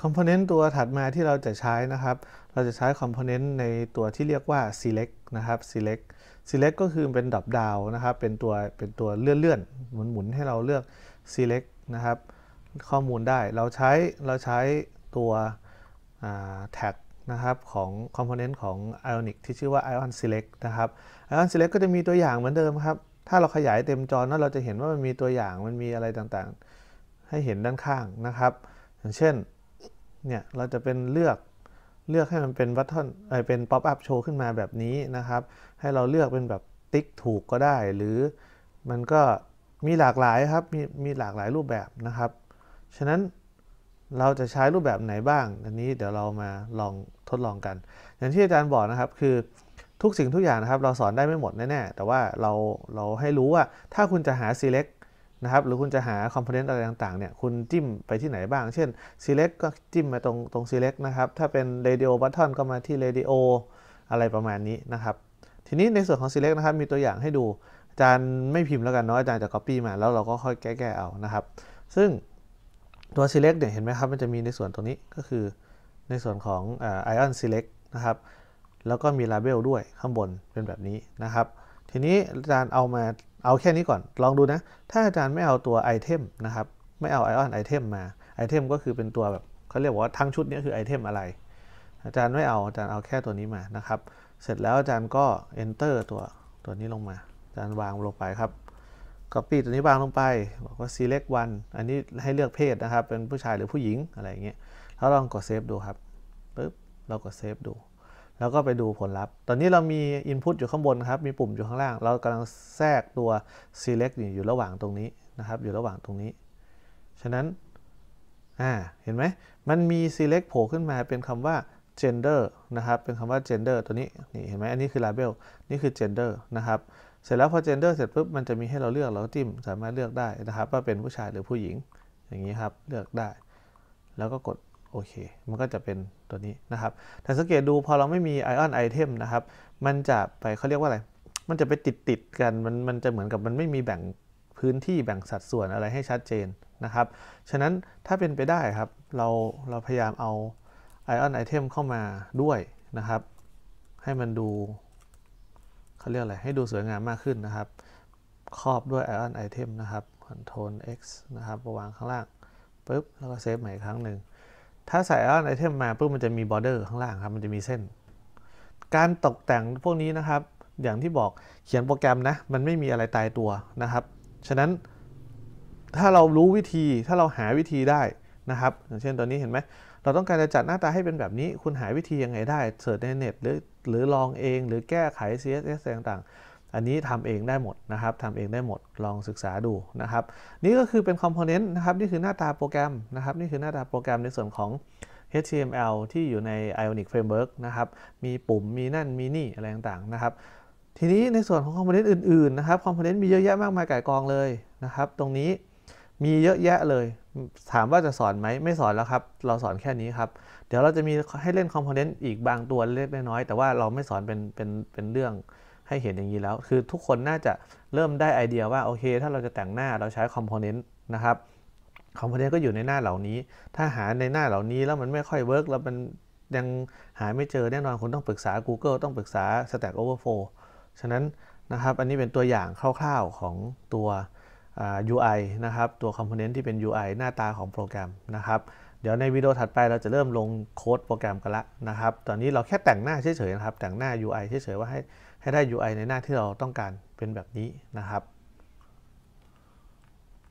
คอมโพเนนต์ตัวถัดมาที่เราจะใช้นะครับ เราจะใช้คอมโพเนนต์ในตัวที่เรียกว่า select นะครับ select select ก็คือเป็นดับดาวนะครับ เป็นตัว เป็นตัวเลื่อนเลื่อนหมุนหมุนให้เราเลือก select นะครับ ข้อมูลได้ เราใช้ เราใช้ตัวแท็กนะครับของคอมโพเนนต์ของ Ionic ที่ชื่อว่า Ion Select นะครับ Ion Select ก็จะมีตัวอย่างเหมือนเดิมครับ ถ้าเราขยายเต็มจอนนเราจะเห็นว่ามันมีตัวอย่าง มันมีอะไรต่างๆ ให้เห็นด้านข้างนะครับ อย่างเช่นเนี่ยเราจะเป็นเลือกเลือกให้มันเป็นวัตถุเป็นป๊อปอัพโชว์ขึ้นมาแบบนี้นะครับ ให้เราเลือกเป็นแบบติ๊กถูกก็ได้หรือมันก็มีหลากหลายครับมีมีหลากหลายรูปแบบนะครับ ฉะนั้นเราจะใช้รูปแบบไหนบ้างอันนี้เดี๋ยวเรามาลองทดลองกัน อย่างที่อาจารย์บอกนะครับ คือทุกสิ่งทุกอย่างนะครับ เราสอนได้ไม่หมดแน่แต่ว่าเราเราให้รู้ว่าถ้าคุณจะหา select นะครับหรือคุณจะหาคอมโพเนนต์อะไรต่างๆเนี่ยคุณจิ้มไปที่ไหนบ้าง เช่น select ก็จิ้มมาตรงตรง select นะครับ ถ้าเป็น radio button ก็มาที่ radio อะไรประมาณนี้นะครับ ทีนี้ในส่วนของ select นะครับ มีตัวอย่างให้ดู อาจารย์ไม่พิมพ์แล้วกันเนาะอาจารย์จะ copy มาแล้วเราก็ค่อยแก้ๆเอานะครับซึ่งตัว select เนี่ยเห็นไหมครับมันจะมีในส่วนตรงนี้ก็คือในส่วนของ ion select นะครับแล้วก็มี label ด้วยข้างบนเป็นแบบนี้นะครับ ทีนี้อาจารย์เอามาเอาแค่นี้ก่อน ลองดูนะ ถ้าอาจารย์ไม่เอาตัวไอเทมนะครับ ไม่เอาไอออนไอเทมมา ไอเทมก็คือเป็นตัวแบบเขาเรียกว่าทั้งชุดนี้คือไอเทมอะไร อาจารย์ไม่เอา อาจารย์เอาแค่ตัวนี้มานะครับ เสร็จแล้วอาจารย์ก็ enter ตัวตัวนี้ลงมา อาจารย์วางลงไปครับ copy ตัวนี้วางลงไป บอกว่า select one อันนี้ให้เลือกเพศนะครับ เป็นผู้ชายหรือผู้หญิงอะไรอย่างเงี้ย แล้วลองกดเซฟดูครับปึ๊บ เรากดเซฟดูแล้วก็ไปดูผลลัพธ์ ตอนนี้เรามี Input อยู่ข้างบนครับ มีปุ่มอยู่ข้างล่าง เรากำลังแทรกตัว select อยู่ระหว่างตรงนี้นะครับ อยู่ระหว่างตรงนี้ ฉะนั้น อ่า เห็นไหมมันมี select โผล่ขึ้นมาเป็นคำว่า gender นะครับ เป็นคำว่า gender ตัวนี้นี่เห็นไหมอันนี้คือ label นี่คือ gender นะครับ เสร็จแล้วพอ gender เสร็จปุ๊บ มันจะมีให้เราเลือก เราก็จิ้มสามารถเลือกได้นะครับว่าเป็นผู้ชายหรือผู้หญิง อย่างนี้ครับ เลือกได้ แล้วก็กดโอเค มันก็จะเป็นตัวนี้นะครับ แต่สังเกตดูพอเราไม่มีไอออนไอเทมนะครับ มันจะไปเขาเรียกว่าอะไร มันจะไปติดติดกัน มัน มันจะเหมือนกับมันไม่มีแบ่งพื้นที่แบ่งสัดส่วนอะไรให้ชัดเจนนะครับ ฉะนั้นถ้าเป็นไปได้ครับ เราเราพยายามเอาไอออนไอเทมเข้ามาด้วยนะครับ ให้มันดูเขาเรียกอะไร ให้ดูสวยงามมากขึ้นนะครับ ครอบด้วยไอออนไอเทมนะครับ Ctrl X นะครับ วางข้างล่างปุ๊บ แล้วก็เซฟใหม่อีกครั้งหนึ่งถ้าใส่ออนไอเทมมาปุ๊บมันจะมีบอร์เดอร์ข้างล่างครับมันจะมีเส้น การตกแต่งพวกนี้นะครับ อย่างที่บอกเขียนโปรแกรมนะ มันไม่มีอะไรตายตัวนะครับ ฉะนั้นถ้าเรารู้วิธีถ้าเราหาวิธีได้นะครับ อย่างเช่นตัวนี้เห็นไหมเราต้องการจะจัดหน้าตาให้เป็นแบบนี้ คุณหาวิธียังไงได้เสิร์ชในเน็ตหรือหรือลองเอง หรือแก้ไข CSS ต่าง ๆอันนี้ทำเองได้หมดนะครับทำเองได้หมด ลองศึกษาดูนะครับ นี่ก็คือเป็นคอมโพเนนต์นะครับ นี่คือหน้าตาโปรแกรมนะครับ นี่คือหน้าตาโปรแกรมในส่วนของ HTML ที่อยู่ใน Ionic Framework นะครับ มีปุ่ม มีนั่น มีนี่ อะไรต่างๆนะครับ ทีนี้ในส่วนของคอมโพเนนต์อื่นๆนะครับ คอมโพเนนต์มีเยอะแยะมากมายก่ายกองเลยนะครับ ตรงนี้มีเยอะแยะเลย ถามว่าจะสอนไหม ไม่สอนแล้วครับ เราสอนแค่นี้ครับ เดี๋ยวเราจะมีให้เล่นคอมโพเนนต์อีกบางตัวเล็กน้อยแต่ว่าเราไม่สอนเป็นเป็นเป็นเรื่องให้เห็นอย่างนี้แล้ว คือทุกคนน่าจะเริ่มได้ไอเดียว่าโอเค ถ้าเราจะแต่งหน้าเราใช้คอมโพเนนต์นะครับ คอมโพเนนต์ก็อยู่ในหน้าเหล่านี้ ถ้าหาในหน้าเหล่านี้แล้วมันไม่ค่อยเวิร์กแล้วมันยังหาไม่เจอแน่นอน คุณต้องปรึกษา Google ต้องปรึกษา Stack Overflow ฉะนั้นนะครับ อันนี้เป็นตัวอย่างคร่าวๆของตัว UI นะครับ ตัวคอมโพเนนต์ที่เป็น UI หน้าตาของโปรแกรมนะครับเดี๋ยวในวิดีโอถัดไปเราจะเริ่มลงโค้ดโปรแกรมกันละนะครับ ตอนนี้เราแค่แต่งหน้าเฉยๆนะครับ แต่งหน้า UI เฉยๆว่าให้ให้ได้ UI ในหน้าที่เราต้องการเป็นแบบนี้นะครับ